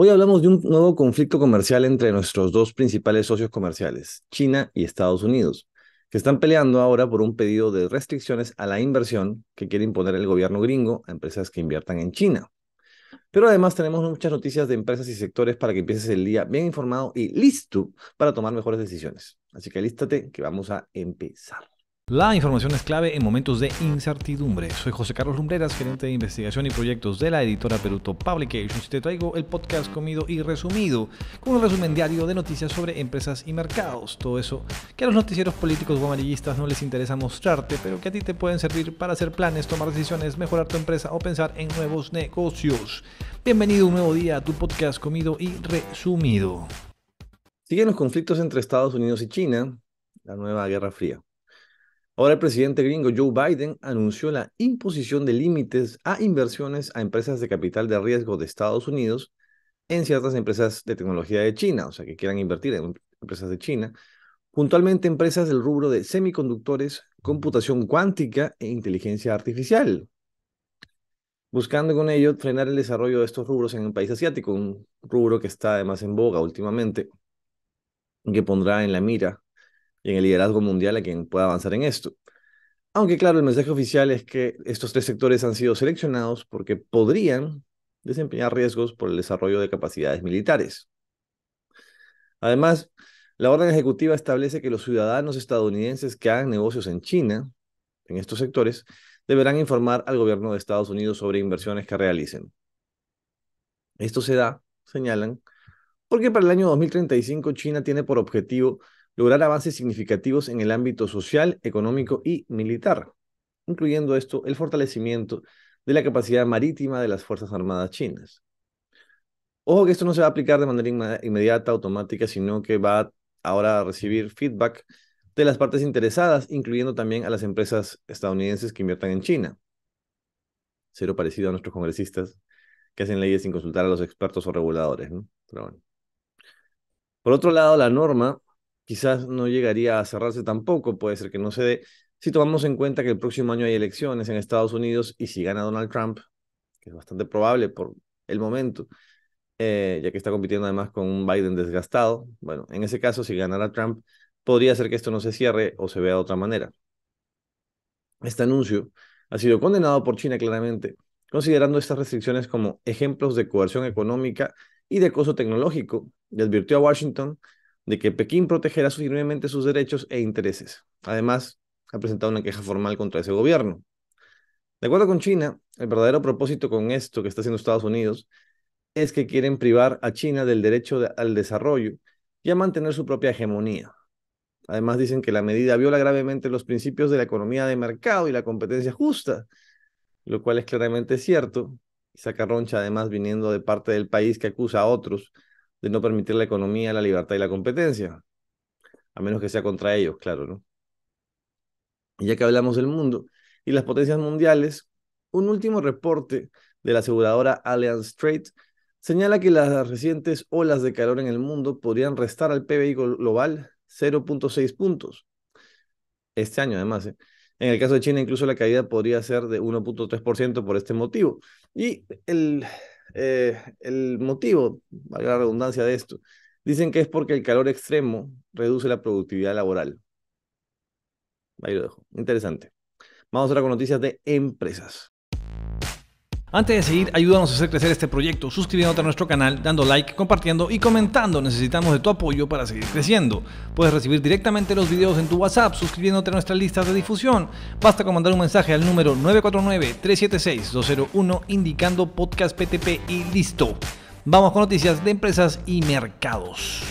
Hoy hablamos de un nuevo conflicto comercial entre nuestros dos principales socios comerciales, China y Estados Unidos, que están peleando ahora por un pedido de restricciones a la inversión que quiere imponer el gobierno gringo a empresas que inviertan en China. Pero además tenemos muchas noticias de empresas y sectores para que empieces el día bien informado y listo para tomar mejores decisiones. Así que alístate que vamos a empezar. La información es clave en momentos de incertidumbre. Soy José Carlos Lumbreras, gerente de investigación y proyectos de la editora Peruto Publications y te traigo el podcast comido y resumido con un resumen diario de noticias sobre empresas y mercados. Todo eso que a los noticieros políticos o amarillistas no les interesa mostrarte, pero que a ti te pueden servir para hacer planes, tomar decisiones, mejorar tu empresa o pensar en nuevos negocios. Bienvenido un nuevo día a tu podcast comido y resumido. Siguen los conflictos entre Estados Unidos y China, la nueva Guerra Fría. Ahora el presidente gringo Joe Biden anunció la imposición de límites a inversiones a empresas de capital de riesgo de Estados Unidos en ciertas empresas de tecnología de China, o sea, que quieran invertir en empresas de China, puntualmente empresas del rubro de semiconductores, computación cuántica e inteligencia artificial, buscando con ello frenar el desarrollo de estos rubros en el país asiático, un rubro que está además en boga últimamente, que pondrá en la mira y en el liderazgo mundial a quien pueda avanzar en esto. Aunque claro, el mensaje oficial es que estos tres sectores han sido seleccionados porque podrían desempeñar riesgos por el desarrollo de capacidades militares. Además, la orden ejecutiva establece que los ciudadanos estadounidenses que hagan negocios en China, en estos sectores, deberán informar al gobierno de Estados Unidos sobre inversiones que realicen. Esto se da, señalan, porque para el año 2035 China tiene por objetivo lograr avances significativos en el ámbito social, económico y militar, incluyendo esto el fortalecimiento de la capacidad marítima de las Fuerzas Armadas chinas. Ojo que esto no se va a aplicar de manera inmediata, automática, sino que va ahora a recibir feedback de las partes interesadas, incluyendo también a las empresas estadounidenses que inviertan en China. Cero parecido a nuestros congresistas que hacen leyes sin consultar a los expertos o reguladores. Por otro lado, la norma quizás no llegaría a cerrarse tampoco, puede ser que no se dé, si tomamos en cuenta que el próximo año hay elecciones en Estados Unidos y si gana Donald Trump, que es bastante probable por el momento, eh, ya que está compitiendo además con un Biden desgastado, bueno, en ese caso, si ganara Trump, podría ser que esto no se cierre o se vea de otra manera. Este anuncio ha sido condenado por China claramente, considerando estas restricciones como ejemplos de coerción económica y de acoso tecnológico, y advirtió a Washington de que Pekín protegerá firmemente sus derechos e intereses. Además, ha presentado una queja formal contra ese gobierno. De acuerdo con China, el verdadero propósito con esto que está haciendo Estados Unidos es que quieren privar a China del derecho al desarrollo y a mantener su propia hegemonía. Además, dicen que la medida viola gravemente los principios de la economía de mercado y la competencia justa, lo cual es claramente cierto, y saca roncha además viniendo de parte del país que acusa a otros de no permitir la economía, la libertad y la competencia, a menos que sea contra ellos, claro, ¿no? Y ya que hablamos del mundo y las potencias mundiales, un último reporte de la aseguradora Allianz Trade señala que las recientes olas de calor en el mundo podrían restar al PBI global 0.6 puntos. Este año, además. ¿eh? En el caso de China, incluso la caída podría ser de 1.3% por este motivo. Y el eh, el motivo, valga la redundancia de esto, dicen que es porque el calor extremo reduce la productividad laboral. Ahí lo dejo. Interesante. Vamos ahora con noticias de empresas. Antes de seguir, ayúdanos a hacer crecer este proyecto suscribiéndote a nuestro canal, dando like, compartiendo y comentando. Necesitamos de tu apoyo para seguir creciendo. Puedes recibir directamente los videos en tu WhatsApp suscribiéndote a nuestra lista de difusión. Basta con mandar un mensaje al número 949-376-201 indicando podcast PTP y listo. Vamos con noticias de empresas y mercados.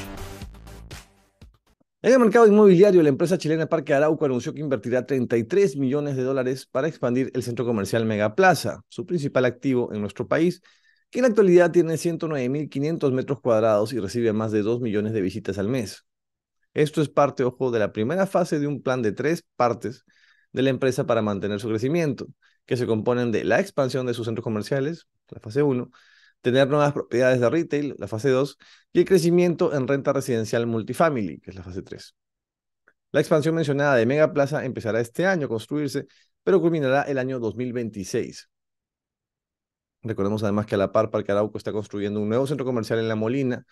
En el mercado inmobiliario, la empresa chilena Parque Arauco anunció que invertirá 33 millones de dólares para expandir el centro comercial Megaplaza, su principal activo en nuestro país, que en la actualidad tiene 109.500 metros cuadrados y recibe más de 2 millones de visitas al mes. Esto es parte, ojo, de la primera fase de un plan de tres partes de la empresa para mantener su crecimiento, que se componen de la expansión de sus centros comerciales, la fase 1, tener nuevas propiedades de retail, la fase 2, y el crecimiento en renta residencial multifamily, que es la fase 3. La expansión mencionada de Mega Plaza empezará este año a construirse, pero culminará el año 2026. Recordemos además que a la par Parque Arauco está construyendo un nuevo centro comercial en La Molina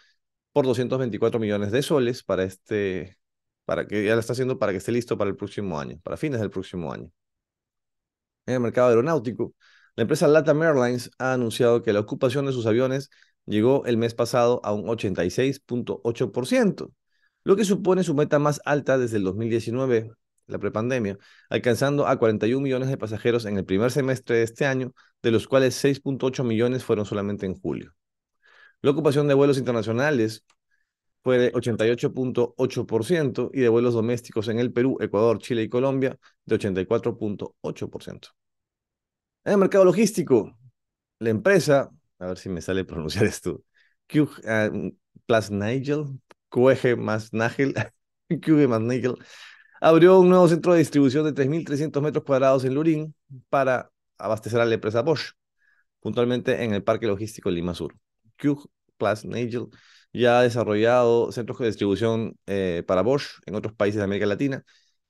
por 224 millones de soles para este para que ya lo está haciendo para que esté listo para el próximo año, para fines del próximo año. En el mercado aeronáutico, la empresa Latam Airlines ha anunciado que la ocupación de sus aviones llegó el mes pasado a un 86.8%, lo que supone su meta más alta desde el 2019, la prepandemia, alcanzando a 41 millones de pasajeros en el primer semestre de este año, de los cuales 6.8 millones fueron solamente en julio. La ocupación de vuelos internacionales fue de 88.8% y de vuelos domésticos en el Perú, Ecuador, Chile y Colombia de 84.8%. En el mercado logístico, la empresa, a ver si me sale pronunciar esto, Q ah, mm, plus Nigel, QG más Nigel, más Nigel, abrió un nuevo centro de distribución de 3.300 metros cuadrados en Lurín para abastecer a la empresa Bosch, puntualmente en el Parque Logístico Lima Sur. Q plus Nigel ya ha desarrollado centros de distribución eh, para Bosch en otros países de América Latina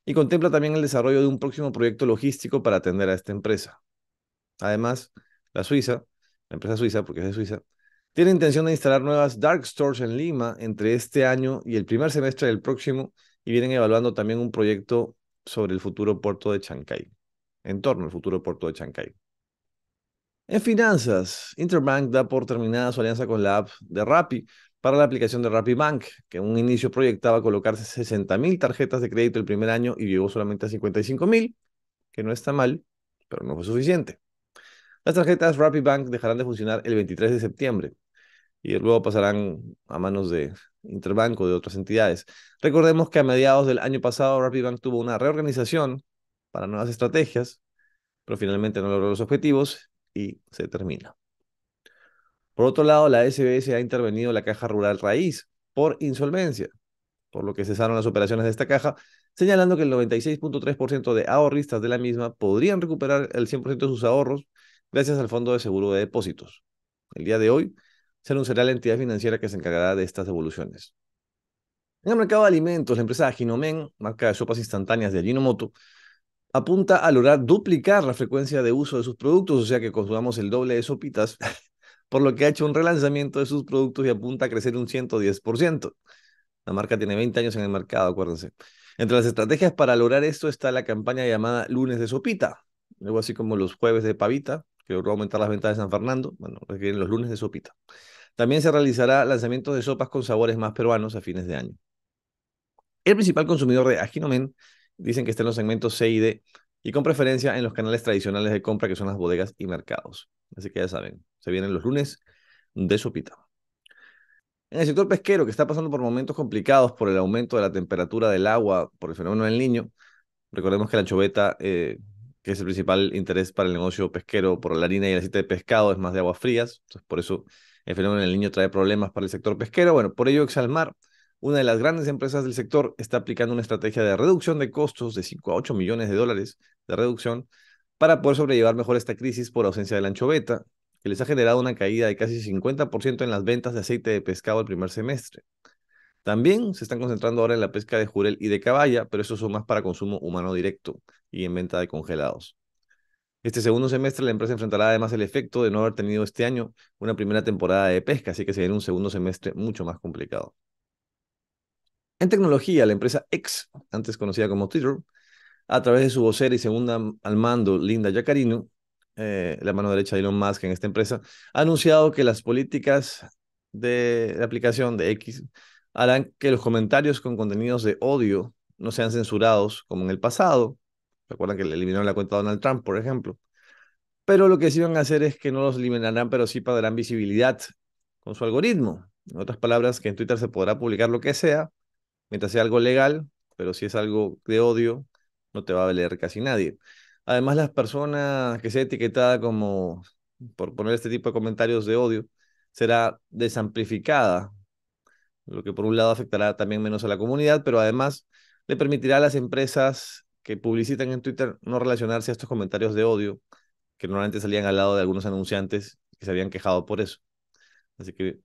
y contempla también el desarrollo de un próximo proyecto logístico para atender a esta empresa. Además, la Suiza, la empresa suiza, porque es de Suiza, tiene intención de instalar nuevas dark stores en Lima entre este año y el primer semestre del próximo y vienen evaluando también un proyecto sobre el futuro puerto de Chancay, en torno al futuro puerto de Chancay. En finanzas, Interbank da por terminada su alianza con la app de Rappi para la aplicación de Rappi Bank, que en un inicio proyectaba colocarse 60.000 tarjetas de crédito el primer año y llegó solamente a 55.000, que no está mal, pero no fue suficiente. Las tarjetas Rapid Bank dejarán de funcionar el 23 de septiembre y luego pasarán a manos de Interbanco o de otras entidades. Recordemos que a mediados del año pasado Rapid Bank tuvo una reorganización para nuevas estrategias, pero finalmente no logró los objetivos y se termina. Por otro lado, la SBS ha intervenido la Caja Rural Raíz por insolvencia, por lo que cesaron las operaciones de esta caja, señalando que el 96.3% de ahorristas de la misma podrían recuperar el 100% de sus ahorros gracias al Fondo de Seguro de Depósitos. El día de hoy se anunciará la entidad financiera que se encargará de estas devoluciones. En el mercado de alimentos, la empresa Ginomen, marca de sopas instantáneas de Ginomoto, apunta a lograr duplicar la frecuencia de uso de sus productos, o sea que consumamos el doble de sopitas, por lo que ha hecho un relanzamiento de sus productos y apunta a crecer un 110%. La marca tiene 20 años en el mercado, acuérdense. Entre las estrategias para lograr esto está la campaña llamada Lunes de Sopita, algo así como los jueves de pavita, que logró aumentar las ventas de San Fernando, bueno, requieren los lunes de sopita. También se realizará lanzamiento de sopas con sabores más peruanos a fines de año. El principal consumidor de Aginomen dicen que está en los segmentos C y D y con preferencia en los canales tradicionales de compra que son las bodegas y mercados. Así que ya saben, se vienen los lunes de sopita. En el sector pesquero, que está pasando por momentos complicados por el aumento de la temperatura del agua por el fenómeno del niño, recordemos que la choveta eh, que es el principal interés para el negocio pesquero por la harina y el aceite de pescado, es más de aguas frías. Entonces, por eso el fenómeno del niño trae problemas para el sector pesquero. Bueno, por ello Exalmar, una de las grandes empresas del sector, está aplicando una estrategia de reducción de costos de 5 a 8 millones de dólares de reducción para poder sobrellevar mejor esta crisis por ausencia de la anchoveta, que les ha generado una caída de casi 50% en las ventas de aceite de pescado el primer semestre. También se están concentrando ahora en la pesca de jurel y de caballa, pero esos son más para consumo humano directo y en venta de congelados. Este segundo semestre la empresa enfrentará además el efecto de no haber tenido este año una primera temporada de pesca, así que se viene un segundo semestre mucho más complicado. En tecnología, la empresa X, antes conocida como Twitter, a través de su vocera y segunda al mando, Linda Yacarino, eh, la mano derecha de Elon Musk en esta empresa, ha anunciado que las políticas de aplicación de X harán que los comentarios con contenidos de odio no sean censurados como en el pasado. Recuerdan que le eliminaron la cuenta a Donald Trump, por ejemplo. Pero lo que sí van a hacer es que no los eliminarán, pero sí pagarán visibilidad con su algoritmo. En otras palabras, que en Twitter se podrá publicar lo que sea, mientras sea algo legal, pero si es algo de odio, no te va a leer casi nadie. Además, las personas que sea etiquetada como por poner este tipo de comentarios de odio será desamplificada lo que por un lado afectará también menos a la comunidad, pero además le permitirá a las empresas que publicitan en Twitter no relacionarse a estos comentarios de odio que normalmente salían al lado de algunos anunciantes que se habían quejado por eso. Así que,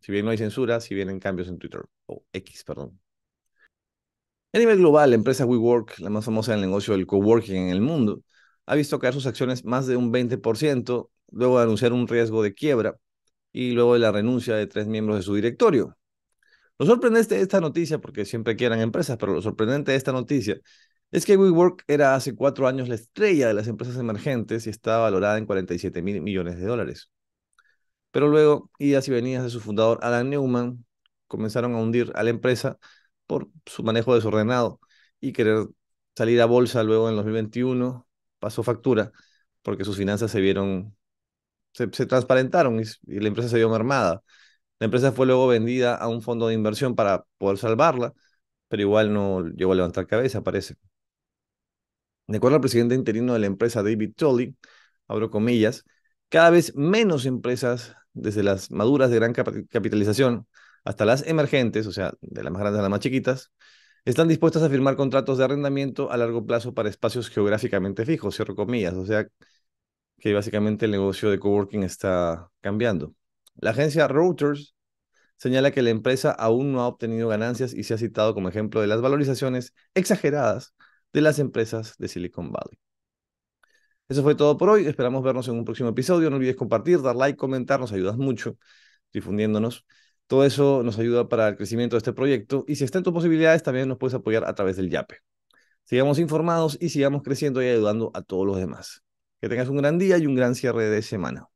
si bien no hay censura, si vienen cambios en Twitter, o X, perdón. A nivel global, la empresa WeWork, la más famosa en el negocio del coworking en el mundo, ha visto caer sus acciones más de un 20% luego de anunciar un riesgo de quiebra y luego de la renuncia de tres miembros de su directorio. Lo sorprendente de esta noticia, porque siempre quieran empresas, pero lo sorprendente de esta noticia es que WeWork era hace cuatro años la estrella de las empresas emergentes y estaba valorada en 47 mil millones de dólares. Pero luego, idas y venidas de su fundador Adam Newman comenzaron a hundir a la empresa por su manejo desordenado y querer salir a bolsa luego en 2021 pasó factura porque sus finanzas se vieron, se, transparentaron y la empresa se vio mermada. La empresa fue luego vendida a un fondo de inversión para poder salvarla, pero igual no llegó a levantar cabeza, parece. De acuerdo al presidente interino de la empresa, David Tolley, abro comillas, cada vez menos empresas, desde las maduras de gran capitalización hasta las emergentes, o sea, de las más grandes a las más chiquitas, están dispuestas a firmar contratos de arrendamiento a largo plazo para espacios geográficamente fijos, cierro comillas, o sea, que básicamente el negocio de coworking está cambiando. La agencia Reuters señala que la empresa aún no ha obtenido ganancias y se ha citado como ejemplo de las valorizaciones exageradas de las empresas de Silicon Valley. Eso fue todo por hoy. Esperamos vernos en un próximo episodio. No olvides compartir, dar like, comentar. Nos ayudas mucho difundiéndonos. Todo eso nos ayuda para el crecimiento de este proyecto. Y si está en tus posibilidades, también nos puedes apoyar a través del YAPE. Sigamos informados y sigamos creciendo y ayudando a todos los demás. Que tengas un gran día y un gran cierre de semana.